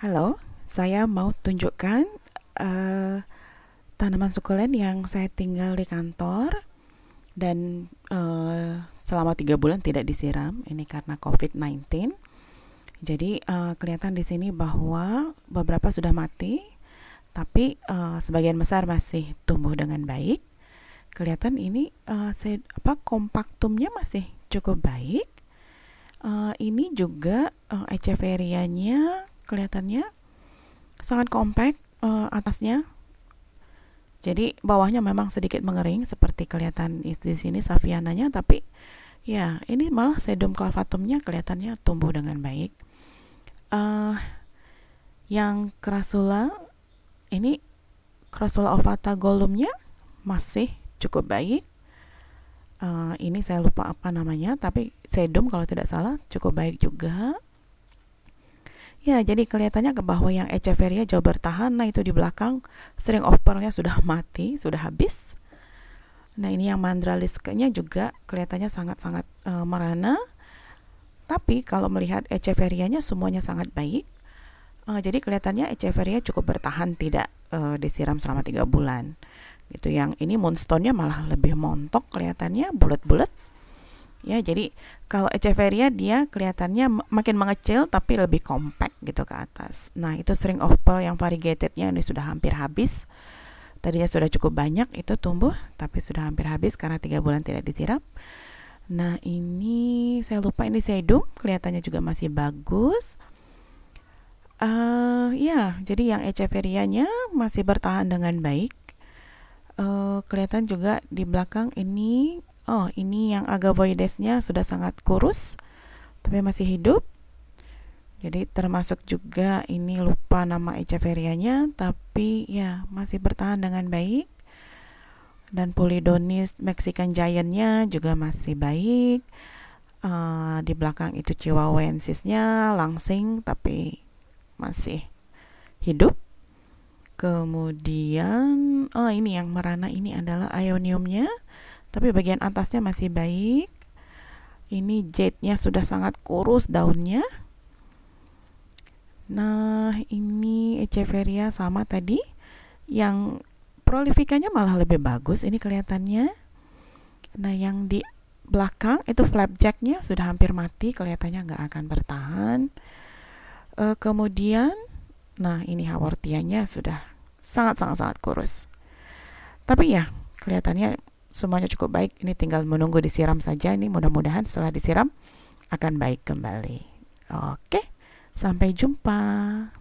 Halo, saya mau tunjukkan uh, tanaman sukulen yang saya tinggal di kantor dan uh, selama tiga bulan tidak disiram. Ini karena COVID-19. Jadi uh, kelihatan di sini bahwa beberapa sudah mati, tapi uh, sebagian besar masih tumbuh dengan baik. Kelihatan ini uh, saya, apa kompaktumnya masih cukup baik. Uh, ini juga uh, echeverianya kelihatannya sangat kompak uh, eh, atasnya jadi bawahnya memang sedikit mengering seperti kelihatan di sini safiananya tapi ya ini malah sedum clavatumnya kelihatannya tumbuh dengan baik. Uh, yang kerasula ini kerasula ovata golumnya masih cukup baik. Uh, ini saya lupa apa namanya tapi sedum kalau tidak salah cukup baik juga. Ya, jadi kelihatannya ke bahwa yang Echeveria jauh bertahan, nah itu di belakang string of pearl sudah mati, sudah habis. Nah, ini yang Mandraliskenya juga kelihatannya sangat-sangat e, merana. Tapi kalau melihat Echeverianya nya semuanya sangat baik. E, jadi kelihatannya Echeveria cukup bertahan tidak e, disiram selama 3 bulan. Itu yang ini moonstone-nya malah lebih montok kelihatannya bulat-bulat ya jadi kalau Echeveria dia kelihatannya makin mengecil tapi lebih compact gitu ke atas nah itu string of pearl yang variegatednya ini sudah hampir habis tadinya sudah cukup banyak itu tumbuh tapi sudah hampir habis karena tiga bulan tidak disiram nah ini saya lupa ini sedum kelihatannya juga masih bagus uh, ya jadi yang Echeverianya masih bertahan dengan baik uh, kelihatan juga di belakang ini oh ini yang agavoidesnya sudah sangat kurus tapi masih hidup jadi termasuk juga ini lupa nama echeverianya tapi ya masih bertahan dengan baik dan Polydonis Mexican Giantnya juga masih baik uh, di belakang itu Chihuahuensisnya langsing tapi masih hidup kemudian oh ini yang merana ini adalah Ioniumnya tapi bagian atasnya masih baik ini jade-nya sudah sangat kurus daunnya nah ini echeveria sama tadi yang prolifikanya malah lebih bagus ini kelihatannya nah yang di belakang itu flapjacknya sudah hampir mati kelihatannya nggak akan bertahan e, kemudian nah ini hawortianya sudah sangat sangat sangat kurus tapi ya kelihatannya semuanya cukup baik. Ini tinggal menunggu disiram saja. Ini mudah-mudahan setelah disiram akan baik kembali. Oke, sampai jumpa.